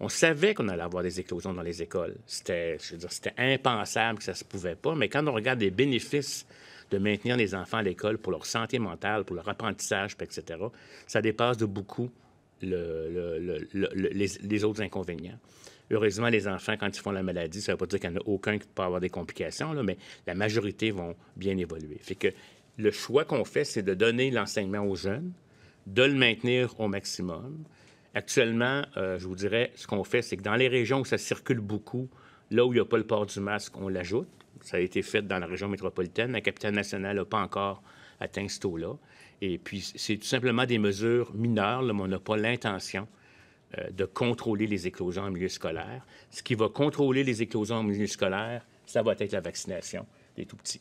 On savait qu'on allait avoir des éclosions dans les écoles. C'était, c'était impensable que ça se pouvait pas. Mais quand on regarde les bénéfices de maintenir les enfants à l'école pour leur santé mentale, pour leur apprentissage, etc., ça dépasse de beaucoup les, autres inconvénients. Heureusement, les enfants, quand ils font la maladie, ça ne veut pas dire qu'il n'y en a aucun qui peut avoir des complications, mais la majorité vont bien évoluer. Fait que le choix qu'on fait, c'est de donner l'enseignement aux jeunes, de le maintenir au maximum, Actuellement, euh, je vous dirais, ce qu'on fait, c'est que dans les régions où ça circule beaucoup, là où il n'y a pas le port du masque, on l'ajoute. Ça a été fait dans la région métropolitaine. La capitale nationale n'a pas encore atteint ce taux-là. Et puis, c'est tout simplement des mesures mineures, mais on n'a pas l'intention euh, de contrôler les éclosions en milieu scolaire. Ce qui va contrôler les éclosions en milieu scolaire, ça va être la vaccination des tout-petits.